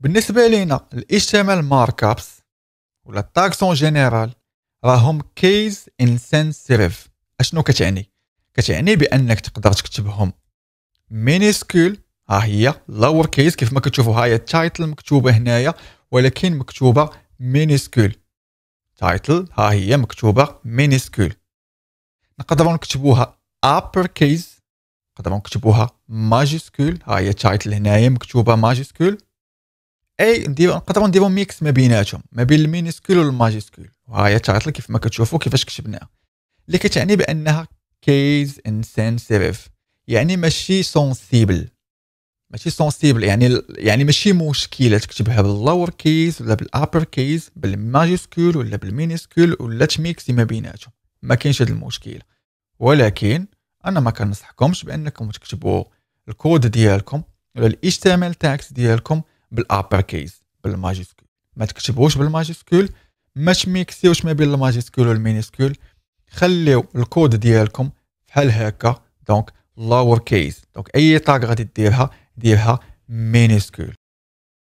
بالنسبه لينا الاشتمال ماركابس ولا التاكسون جينيرال راهم كيز انسنسيتيف اشنو كتعني كتعني بانك تقدر تكتبهم مينيسكول ها هي لور كيس كيف ما كتشوفوا هاي التايتل مكتوبه هنايا ولكن مكتوبه مينيسكول تايتل ها هي مكتوبه مينيسكول نقدروا نكتبوها ابر كيس نقدروا نكتبوها ماجيسكول ها هي تايتل هنايا مكتوبه ماجيسكول اي نديرو نقدروا نديرو ميكس ما بيناتهم ما بين المينيسكول والماجيسكول وهاهي التعطيل كيف ما كتشوفوا كيفاش كتبناها اللي كتعني بانها كيز انسنسيف يعني ماشي سونسيبل ماشي سونسيبل يعني يعني ماشي مشكله تكتبها باللور كيز ولا بالابر كيز بالماجيسكول ولا بالمينيسكول ولا تميكسي ما بيناتهم ما كاينش هذا المشكل ولكن انا ما كنصحكمش بانكم تكتبوا الكود ديالكم ولا الاتش تاكس ديالكم بالابر كيز بالماجيسكول ما تكتبوش بالماجيسكول ما تميكسيوش ما بين الماجيسكول والمينيسكول خليو الكود ديالكم بحال هكا دونك لور كيز دونك اي طاق غادي ديرها ديرها مينيسكول